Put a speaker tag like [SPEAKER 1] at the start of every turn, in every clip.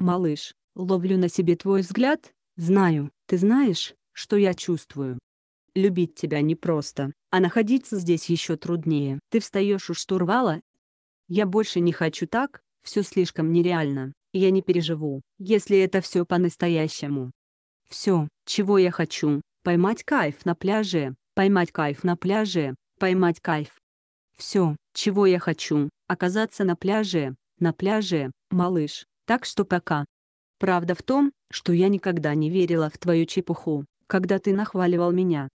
[SPEAKER 1] Малыш, ловлю на себе твой взгляд, знаю, ты знаешь, что я чувствую. Любить тебя непросто, а находиться здесь еще труднее. Ты встаешь у штурвала? Я больше не хочу так, все слишком нереально, я не переживу, если это все по-настоящему. Все, чего я хочу, поймать кайф на пляже, поймать кайф на пляже, поймать кайф. Все, чего я хочу, оказаться на пляже, на пляже, малыш, так что пока. Правда в том, что я никогда не верила в твою чепуху, когда ты нахваливал меня.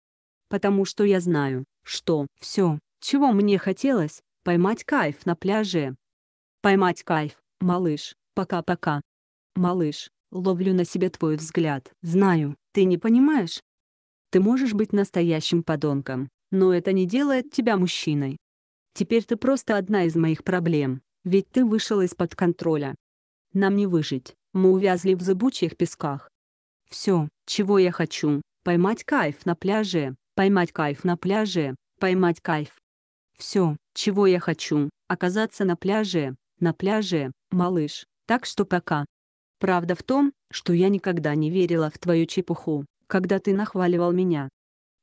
[SPEAKER 1] Потому что я знаю, что все, чего мне хотелось, поймать кайф на пляже. Поймать кайф, малыш, пока-пока. Малыш, ловлю на себе твой взгляд. Знаю, ты не понимаешь. Ты можешь быть настоящим подонком, но это не делает тебя мужчиной. Теперь ты просто одна из моих проблем, ведь ты вышел из-под контроля. Нам не выжить, мы увязли в зыбучих песках. Все, чего я хочу, поймать кайф на пляже, поймать кайф на пляже, поймать кайф. Все, чего я хочу, оказаться на пляже, на пляже, малыш, так что пока. Правда в том, что я никогда не верила в твою чепуху, когда ты нахваливал меня.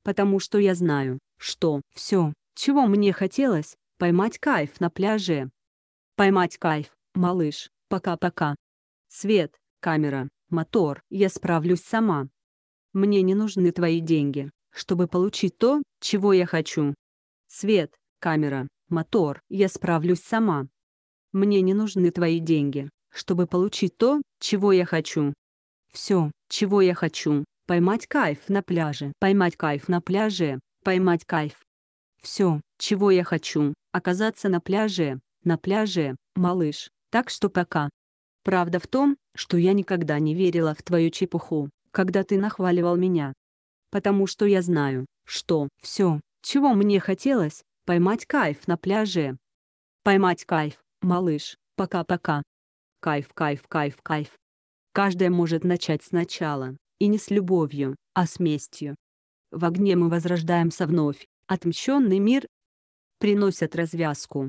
[SPEAKER 1] Потому что я знаю, что все, чего мне хотелось, поймать кайф на пляже. Поймать кайф, малыш, Пока-пока. Свет, камера, мотор, я справлюсь сама. Мне не нужны твои деньги, чтобы получить то, чего я хочу. Свет, камера, мотор, я справлюсь сама. Мне не нужны твои деньги, чтобы получить то, чего я хочу. Все, чего я хочу, поймать кайф на пляже, поймать кайф на пляже, поймать кайф. Все, чего я хочу, оказаться на пляже, на пляже, малыш. Так что пока. Правда в том, что я никогда не верила в твою чепуху, когда ты нахваливал меня. Потому что я знаю, что все, чего мне хотелось, поймать кайф на пляже. Поймать кайф, малыш, пока-пока. Кайф, кайф, кайф, кайф. Каждая может начать сначала, и не с любовью, а с местью. В огне мы возрождаемся вновь, отмщенный мир приносят развязку,